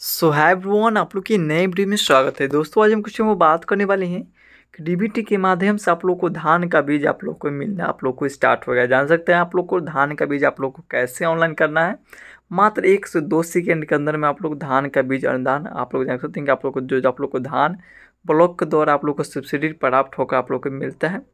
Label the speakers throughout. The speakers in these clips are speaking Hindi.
Speaker 1: सो हाय वन आप लोग की नए वीडियो में स्वागत है दोस्तों आज हम कुछ वो बात करने वाले हैं कि डीबीटी के माध्यम से आप लोग को धान का बीज आप लोग को मिलना आप लोग को स्टार्ट हो गया जान सकते हैं आप लोग को धान का बीज आप लोग को कैसे ऑनलाइन करना है मात्र एक से दो सेकेंड के अंदर में आप लोग धान का बीज अनुदान आप लोग जान सकते हैं कि आप लोग को जो आप लोग को धान ब्लॉक के द्वारा आप लोग को सब्सिडी प्राप्त होकर आप लोग को मिलता है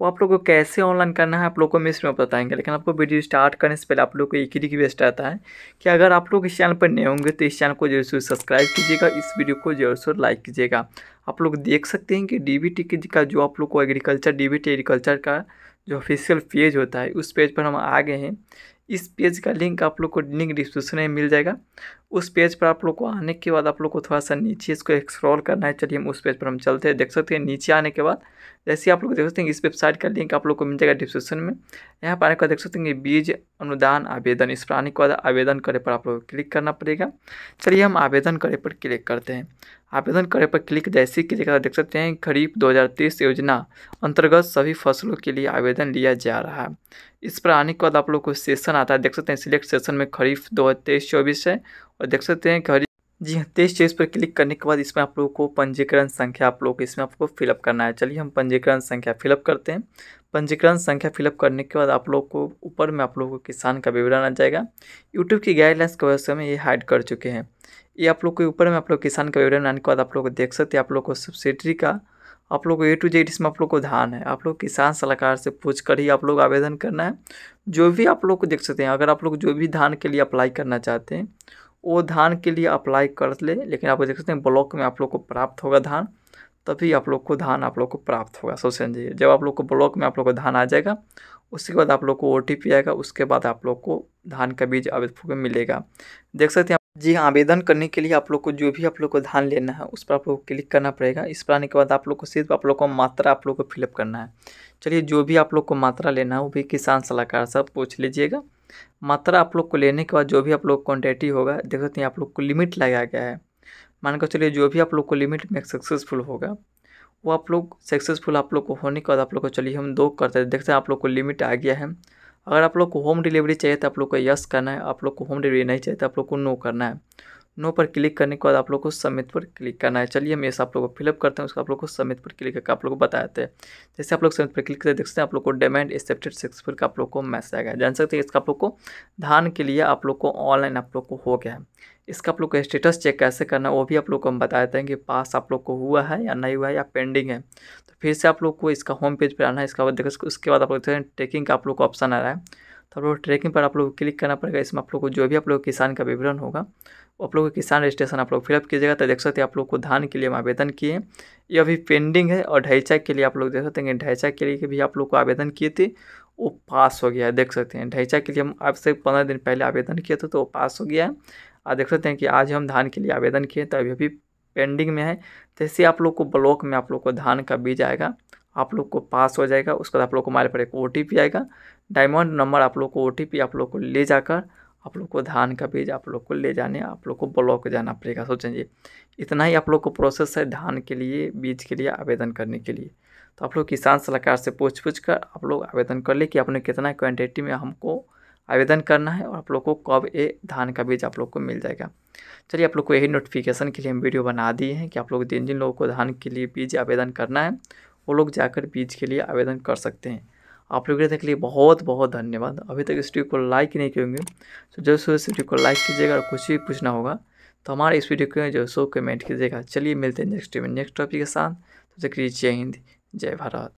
Speaker 1: वो आप लोग को कैसे ऑनलाइन करना है आप लोग को मिस इसमें बताएंगे लेकिन आपको वीडियो स्टार्ट करने से पहले आप लोग को एक ही रिक्वेस्ट आता है कि अगर आप लोग इस चैनल पर नए होंगे तो इस चैनल को जरूर से सब्सक्राइब कीजिएगा इस वीडियो को जरूर से लाइक कीजिएगा आप लोग देख सकते हैं कि डी का जो आप लोग को एग्रीकल्चर डी एग्रीकल्चर का जो ऑफिशियल पेज होता है उस पेज पर हम आ गए हैं इस पेज का लिंक आप लोग को लिंक डिस्क्रिप्शन में मिल जाएगा उस पेज पर आप लोग को आने के बाद आप लोग को थोड़ा सा नीचे इसको एक्सप्लोर करना है चलिए हम उस पेज पर हम चलते हैं देख सकते हैं नीचे आने के बाद जैसे आप लोग देख सकते हैं इस वेबसाइट का लिंक आप लोग को मिल जाएगा डिस्क्रिप्शन में यहाँ पर आने के बाद देख सकते हैं बीज अनुदान आवेदन इस पर आने के बाद आवेदन करे पर आप लोग को क्लिक करना पड़ेगा चलिए हम आवेदन करे पर क्लिक करते हैं आवेदन करे पर क्लिक जैसे ही क्लिक देख सकते हैं खरीफ दो योजना अंतर्गत सभी फसलों के लिए आवेदन लिया जा रहा है इस पर आने के बाद आप लोग को सेशन आता है देख सकते हैं सिलेक्ट सेशन में खरीफ दो हज़ार है और देख सकते हैं कि जी हाँ तेईस चेस पर क्लिक करने के बाद इसमें आप लोगों को पंजीकरण संख्या आप लोग इसमें आपको फिलअप करना है चलिए हम पंजीकरण संख्या फिलअप करते हैं पंजीकरण संख्या फिलअप करने के बाद आप लोग को ऊपर में आप लोगों को किसान का विवरण आ जाएगा यूट्यूब की गाइडलाइंस की वजह से हमें ये हाइड कर चुके हैं ये आप लोग को ऊपर में आप लोग किसान का विवरण आने के बाद आप लोग देख सकते हैं आप लोग को सब्सिडी का आप लोग को ए टू जेड इसमें आप लोग को धान है आप लोग किसान सलाहकार से पूछ कर ही आप लोग आवेदन करना है जो भी आप लोग को देख सकते हैं अगर आप लोग जो भी धान के लिए अप्लाई करना चाहते हैं वो धान के लिए अप्लाई कर ले लेकिन आप देख सकते हैं ब्लॉक में आप लोग को प्राप्त होगा धान तभी आप लोग को धान आप लोग को प्राप्त होगा सोच समझिए जब आप लोग को ब्लॉक में आप लोग को धान आ जाएगा उसके बाद आप लोग को ओ आएगा उसके बाद आप लोग को धान का बीज आवेदन मिलेगा देख सकते हैं जी हाँ आवेदन करने के लिए आप लोग को जो भी आप लोग को धान लेना है उस पर आप लोग को क्लिक करना पड़ेगा इस पर आने के बाद आप लोग को सिर्फ आप लोग को मात्रा आप लोग को फिलअप करना है चलिए जो भी आप लोग को मात्रा लेना है वो भी किसान सलाहकार साहब पूछ लीजिएगा मात्रा आप लोग को लेने के बाद जो भी आप लोग क्वान्टिटी होगा देख सकते हैं आप लोग को लिमिट लगाया गया है मान कर चलिए जो भी आप लोग को लिमिट में सक्सेसफुल होगा वो आप लोग सक्सेसफुल आप लोग को होने के बाद आप लोग को चलिए हम दो करते हैं देखते हैं आप लोग को लिमिट आ गया है अगर आप लोग को होम डिलीवरी चाहिए तो आप लोग को यस करना है आप लोग को होम डिलीवरी नहीं चाहिए तो आप लोग को नो करना है नो पर क्लिक करने के बाद आप लोग को सबमिट पर क्लिक करना है चलिए हम ये आप लोग को फिलअप करते हैं उसको आप लोग को सबमिट पर क्लिक करके आप लोग को बताते हैं जैसे आप लोग सबमिट पर क्लिक करते देख सकते हैं आप लोग को डेमेंड एक्सेप्टेड सक्सेसफुल का आप लोग को मैसेज आ गया जान सकते हैं इसका आप लोग को धान के लिए आप लोग को ऑनलाइन आप लोग को हो गया है इसका आप लोग को स्टेटस चेक कैसे करना है वो भी आप लोग को हम बता देते हैं कि पास आप लोग को हुआ है या नहीं हुआ है या पेंडिंग है तो फिर से आप लोग को इसका होम पेज पर आना है इसका उसके बाद आप लोग देखते हैं टेकिंग का आप लोग को ऑप्शन आ रहा है तो आप लोग ट्रैकिंग पर आप लोग क्लिक करना पड़ेगा इसमें आप लोग को जो भी आप लोग किसान का विवरण होगा आप लोग किसान रजिस्ट्रेशन आप लोग फिलअप कीजिएगा तो देख सकते हैं आप लोग को धान के लिए हम आवेदन किए ये अभी पेंडिंग है और ढाईचा के लिए आप लोग देख सकते हैं ढाईचा के लिए भी आप लोग को आवेदन किए थे वो पास हो गया है देख सकते हैं ढाईचा के लिए हम आपसे पंद्रह दिन पहले आवेदन किए थे तो वो पास हो गया है और देख सकते हैं कि आज हम धान के लिए आवेदन किए तो अभी अभी पेंडिंग में है जैसे आप लोग को ब्लॉक में आप लोग को धान का बीज आएगा आप लोग को पास हो जाएगा उसके बाद आप लोग को मोबाइल पर एक ओ आएगा डायमंड नंबर आप लोग को ओ आप लोग को ले जाकर आप लोग को धान का बीज आप लोग को ले जाने आप लोग को ब्लॉक जाना पड़ेगा सोचेंगे इतना ही आप लोग को प्रोसेस है धान के लिए बीज के लिए आवेदन करने के लिए तो आप लोग किसान सलाहकार से पूछ पूछ कर आप लोग आवेदन कर ले कि आपने कितना क्वांटिटी में हमको आवेदन करना है और आप लोग को कब ये धान का बीज आप लोग को मिल जाएगा चलिए आप लोग को यही नोटिफिकेशन के लिए हम वीडियो बना दिए हैं कि आप लोग जिन जिन लोगों को धान के लिए बीज आवेदन करना है वो लोग जाकर बीज के लिए आवेदन कर सकते हैं आप लोग देखने के लिए बहुत बहुत धन्यवाद अभी तक इस वीडियो को लाइक नहीं करेंगे तो जो सो इस वीडियो को लाइक कीजिएगा और कुछ भी पूछना होगा तो हमारे इस वीडियो को जो सो कमेंट कीजिएगा चलिए मिलते हैं नेक्स्ट में नेक्स्ट टॉपिक के साथ तो लीजिए जय हिंद जय भारत